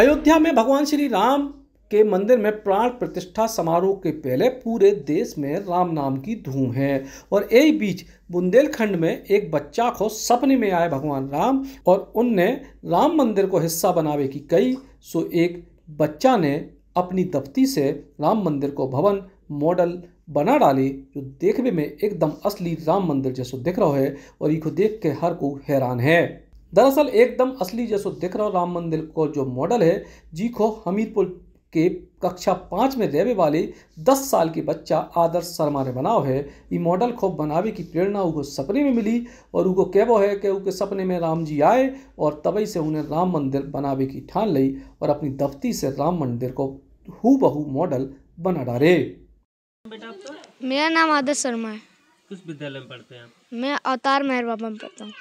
अयोध्या में भगवान श्री राम के मंदिर में प्राण प्रतिष्ठा समारोह के पहले पूरे देश में राम नाम की धूम है और यही बीच बुंदेलखंड में एक बच्चा को सपने में आए भगवान राम और उनने राम मंदिर को हिस्सा बनावे की कई सो एक बच्चा ने अपनी दफ्ती से राम मंदिर को भवन मॉडल बना डाली जो देखने में एकदम असली राम मंदिर जैसो दिख रहा है और इको देख के हर को हैरान है दरअसल एकदम असली जैसो दिख रहा राम मंदिर को जो मॉडल है जी को हमीरपुर के कक्षा पाँच में रहने वाले दस साल की बच्चा आदर्श शर्मा ने बनाओ है ये मॉडल खूब बनावे की प्रेरणा उनको सपने में मिली और उनको कहो है कि उनके सपने में राम जी आए और तभी से उन्हें राम मंदिर बनावे की ठान ली और अपनी दफ्ती से राम मंदिर को हु बहू मॉडल बना डाले मेरा नाम आदर्श शर्मा है किस विद्यालय में पढ़ते हैं मैं अवतार मेहर बाबा में पढ़ता हूँ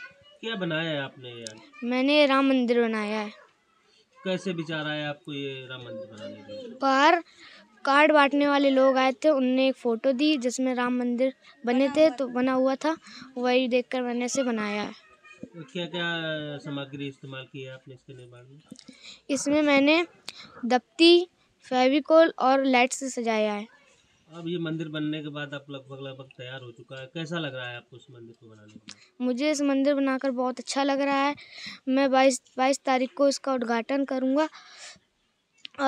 क्या बनाया है आपने यार मैंने राम मंदिर बनाया है कैसे विचार आया आपको ये राम मंदिर बनाने का बाहर कार्ड बांटने वाले लोग आए थे उनने एक फ़ोटो दी जिसमें राम मंदिर बने थे तो बना हुआ था वही देखकर मैंने इसे बनाया है तो क्या क्या सामग्री इस्तेमाल की है आपने इसके निर्माण में इसमें मैंने दफ्ती फेविकोल और लाइट से सजाया है अब ये मंदिर बनने के बाद आप लगभग लगभग तैयार हो चुका है कैसा लग रहा है आपको इस मंदिर को बनाने के बाद मुझे इस मंदिर बनाकर बहुत अच्छा लग रहा है मैं 22 बाईस तारीख को इसका उद्घाटन करूंगा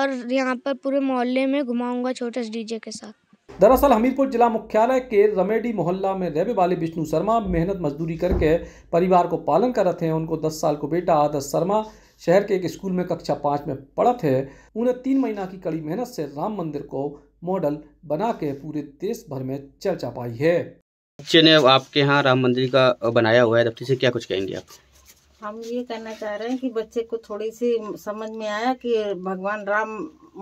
और यहाँ पर पूरे मोहल्ले में घुमाऊंगा छोटे डीजे के साथ दरअसल हमीरपुर जिला मुख्यालय के रमेडी मोहल्ला में रहने वाले विष्णु शर्मा मेहनत मजदूरी करके परिवार को पालन कर रहे हैं उनको 10 साल को बेटा आदर्श शर्मा शहर के एक स्कूल में कक्षा पाँच में पढ़त है उन्हें तीन महीना की कड़ी मेहनत से राम मंदिर को मॉडल बना के पूरे देश भर में चर्चा पाई है बच्चे ने आपके यहाँ राम मंदिर का बनाया हुआ है से क्या कुछ कहेंगे आप हम ये कहना चाह रहे हैं कि बच्चे को थोड़ी सी समझ में आया कि भगवान राम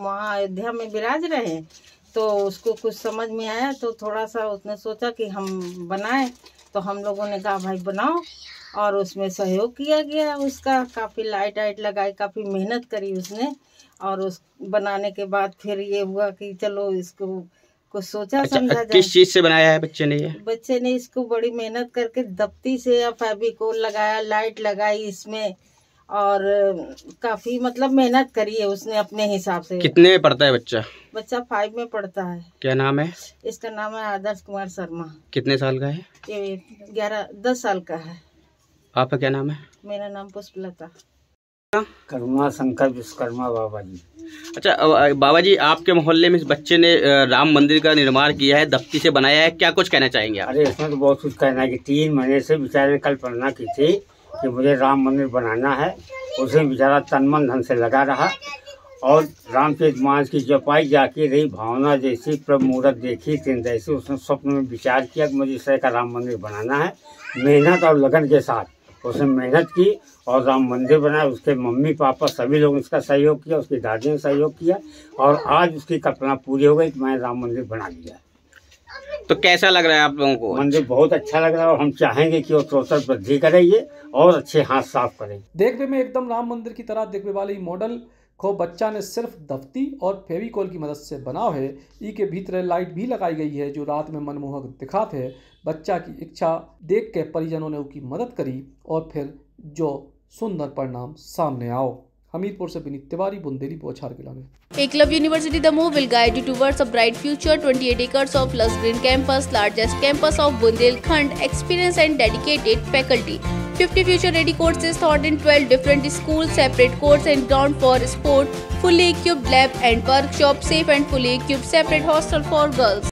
वहाँ अयोध्या में विराज रहे हैं तो उसको कुछ समझ में आया तो थोड़ा सा उसने सोचा कि हम बनाए तो हम लोगों ने कहा भाई बनाओ और उसमें सहयोग किया गया उसका काफ़ी लाइट आइट लगाई काफ़ी मेहनत करी उसने और उस बनाने के बाद फिर ये हुआ कि चलो इसको कुछ सोचा अच्छा, समझा किस चीज से बनाया है बच्चे ने ये बच्चे ने इसको बड़ी मेहनत करके दफ्ती से या फेबिकोल लगाया लाइट लगाई इसमें और काफी मतलब मेहनत करी है उसने अपने हिसाब से कितने में पढ़ता है बच्चा बच्चा फाइव में पढ़ता है क्या नाम है इसका नाम है आदर्श कुमार शर्मा कितने साल का है ये ग्यारह दस साल का है आपका क्या नाम है मेरा नाम पुष्पलता करुणा शंकर विश्वकर्मा बाबा जी अच्छा बाबा जी आपके मोहल्ले में इस बच्चे ने राम मंदिर का निर्माण किया है दफ्ती से बनाया है क्या कुछ कहना चाहेंगे आप अरे इसमें तो बहुत कुछ कहना है कि तीन महीने से बेचारे कल कल्पना की थी कि मुझे राम मंदिर बनाना है उसे बेचारा तनमन धन से लगा रहा और रामचरित मांस की जपाई जाके रही भावना जैसी प्रभ मुहूर्त देखी तीन जैसी उसने स्वप्न में विचार किया कि मुझे इस तरह का राम मंदिर बनाना है मेहनत और लगन के साथ उसने मेहनत की और राम मंदिर बनाया उसके मम्मी पापा सभी लोग इसका सहयोग किया उसकी दादी ने सहयोग किया और आज उसकी कल्पना पूरी हो गई कि मैंने राम मंदिर बना दिया तो कैसा लग रहा है आप लोगों को मंदिर बहुत अच्छा लग रहा है और हम चाहेंगे कि वो चौसठ वृद्धि करे ये और अच्छे हाथ साफ करें देखवे में एकदम राम मंदिर की तरह देखने वाले मॉडल खो बच्चा ने सिर्फ दफ्ती और फेविकोल की मदद से बनाव है ई के भीतर लाइट भी लगाई गई है जो रात में मनमोहक दिखा थे बच्चा की इच्छा देख के परिजनों ने उसकी मदद करी और फिर जो सुंदर परिणाम सामने आओ हमीरपुर से विनीत तिवारी बुंदेली पोछार किलाने Eklavya university Damoh will guide you towards a bright future 28 acres of lush green campus largest campus of Bundelkhand experience and dedicated faculty 50 future-ready courses taught in 12 different schools, separate courts and ground for sport, fully equipped lab and workshop, safe and fully equipped separate hostel for girls.